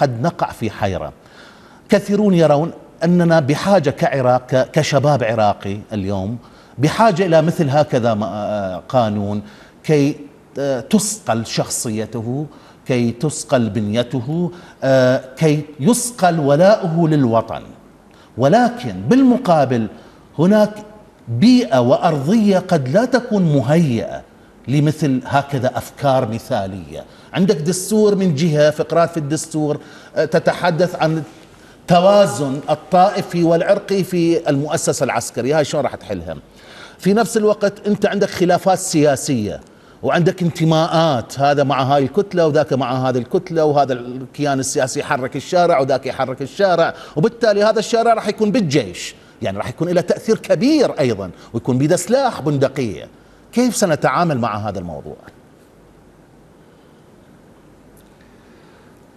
قد نقع في حيرة كثيرون يرون أننا بحاجة كعراق كشباب عراقي اليوم بحاجة إلى مثل هكذا آه، قانون كي آه، تسقل شخصيته كي تسقل بنيته آه، كي يسقل ولاؤه للوطن ولكن بالمقابل هناك بيئة وأرضية قد لا تكون مهيئة لمثل هكذا أفكار مثالية عندك دستور من جهة فقرات في الدستور آه، تتحدث عن توازن الطائفي والعرقي في المؤسسة العسكرية هاي شلون راح تحلها في نفس الوقت أنت عندك خلافات سياسية وعندك انتماءات هذا مع هاي الكتلة وذاك مع هذه الكتلة وهذا الكيان السياسي يحرك الشارع وذاك يحرك الشارع وبالتالي هذا الشارع راح يكون بالجيش يعني راح يكون له تأثير كبير أيضا ويكون بيده سلاح بندقية كيف سنتعامل مع هذا الموضوع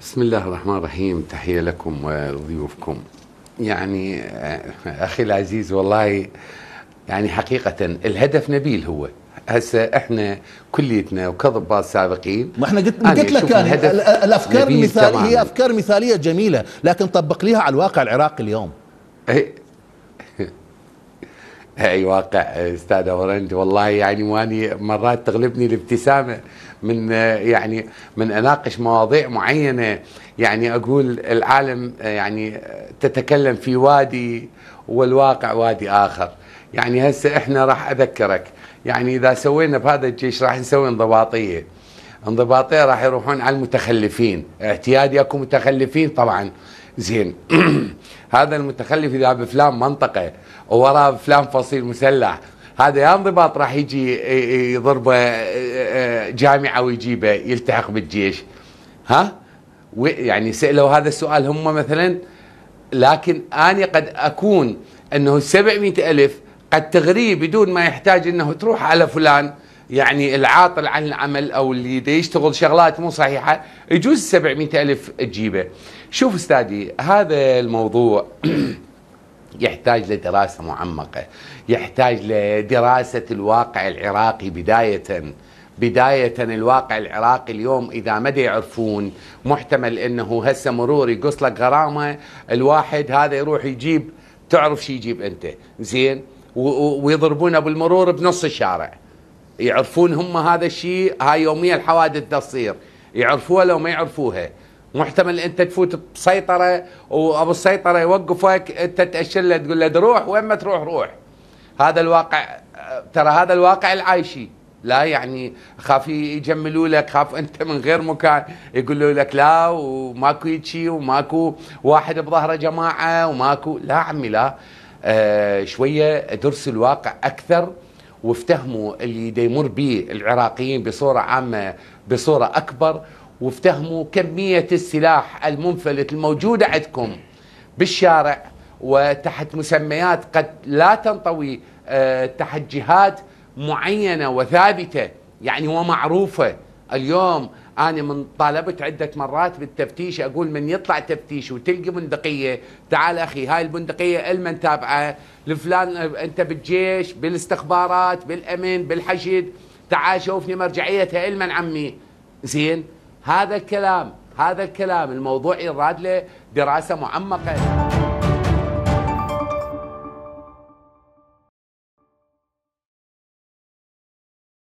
بسم الله الرحمن الرحيم تحية لكم وضيوفكم يعني آه، أخي العزيز والله يعني حقيقة الهدف نبيل هو هسه احنا كليتنا وكضباط سابقين ما احنا قلت قلت لك يعني الافكار المثاليه هي افكار مثاليه جميله لكن طبق ليها على الواقع العراقي اليوم إيه، اي واقع استاذ اورنج والله يعني واني مرات تغلبني الابتسامه من يعني من اناقش مواضيع معينه يعني اقول العالم يعني تتكلم في وادي والواقع وادي اخر يعني هسه احنا راح اذكرك يعني اذا سوينا بهذا الجيش راح نسوي انضباطيه انضباطيه راح يروحون على المتخلفين اعتيادي اكو متخلفين طبعا زين هذا المتخلف اذا بفلان منطقه ووراه فلان فصيل مسلح هذا يا انضباط راح يجي يضربه جامعه ويجيبه يلتحق بالجيش ها يعني سالوا هذا السؤال هم مثلا لكن انا قد اكون انه 700 الف قد تغريه بدون ما يحتاج انه تروح على فلان يعني العاطل عن العمل او اللي يشتغل شغلات مو صحيحه يجوز 700 الف تجيبه شوف استاذي هذا الموضوع يحتاج لدراسه معمقه يحتاج لدراسه الواقع العراقي بدايه بداية الواقع العراقي اليوم إذا ما يعرفون محتمل أنه هسه مرور يقص لك غرامة الواحد هذا يروح يجيب تعرف شي يجيب أنت زين ويضربونه بالمرور بنص الشارع يعرفون هم هذا الشيء هاي يوميا الحوادث تصير يعرفوها لو ما يعرفوها محتمل انت تفوت بسيطره وابو السيطره يوقفك انت تاشر له تقول له روح وين ما تروح روح هذا الواقع ترى هذا الواقع العايشي لا يعني خاف يجملوا لك خاف انت من غير مكان يقولوا لك لا وماكو شيء وماكو واحد بظهره جماعه وماكو لا عمي لا آه شويه درس الواقع اكثر وافتهموا اللي يمر به العراقيين بصورة عامة بصورة أكبر وافتهموا كمية السلاح المنفلت الموجودة عندكم بالشارع وتحت مسميات قد لا تنطوي آه، تحت جهات معينة وثابتة يعني ومعروفة اليوم أنا من طالبت عدة مرات بالتفتيش أقول من يطلع تفتيش وتلقي بندقية تعال أخي هاي البندقية المن تابعة لفلان انت بالجيش بالاستخبارات بالامن بالحشد تعال شوفني مرجعيتها المن عمي زين هذا الكلام هذا الكلام الموضوع يراد له دراسه معمقه